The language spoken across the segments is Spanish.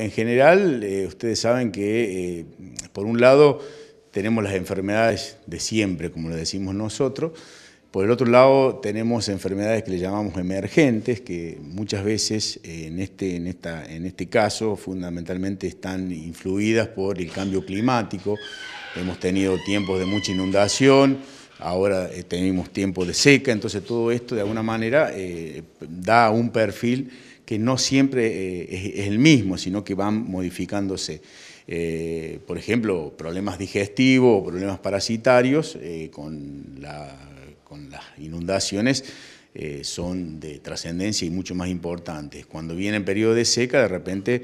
En general, eh, ustedes saben que, eh, por un lado, tenemos las enfermedades de siempre, como lo decimos nosotros, por el otro lado, tenemos enfermedades que le llamamos emergentes, que muchas veces eh, en este, en este caso fundamentalmente están influidas por el cambio climático. Hemos tenido tiempos de mucha inundación, ahora eh, tenemos tiempo de seca, entonces todo esto de alguna manera eh, da un perfil que no siempre eh, es, el mismo, sino que van modificándose. por ejemplo, problemas digestivos, problemas parasitarios con, las inundaciones son de trascendencia y mucho más importantes. Cuando viene periodo de seca, de repente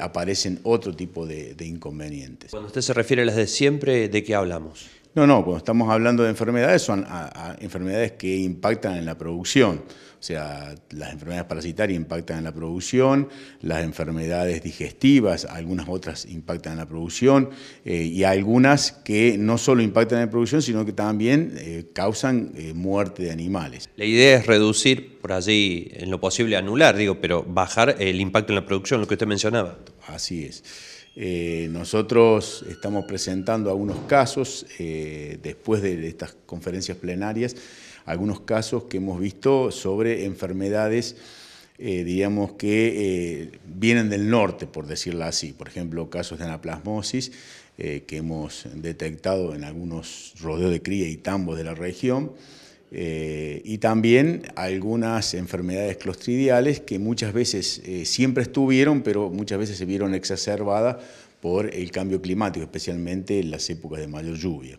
aparecen otro tipo de inconvenientes. Cuando usted se refiere a las de siempre, ¿de qué hablamos? No, no, cuando estamos hablando de enfermedades, son enfermedades que impactan en la producción. O sea, las enfermedades parasitarias impactan en la producción, las enfermedades digestivas, algunas otras impactan en la producción eh, y algunas que no solo impactan en la producción, sino que también eh, causan eh, muerte de animales. La idea es reducir, por allí en lo posible anular, digo, pero bajar el impacto en la producción, lo que usted mencionaba. Así es. Eh, nosotros estamos presentando algunos casos, eh, después de estas conferencias plenarias, algunos casos que hemos visto sobre enfermedades, eh, digamos, que vienen del norte, por decirlo así. Por ejemplo, casos de anaplasmosis que hemos detectado en algunos rodeos de cría y tambos de la región. Eh, y también algunas enfermedades clostridiales que muchas veces eh, siempre estuvieron, pero muchas veces se vieron exacerbadas por el cambio climático, especialmente en las épocas de mayor lluvia.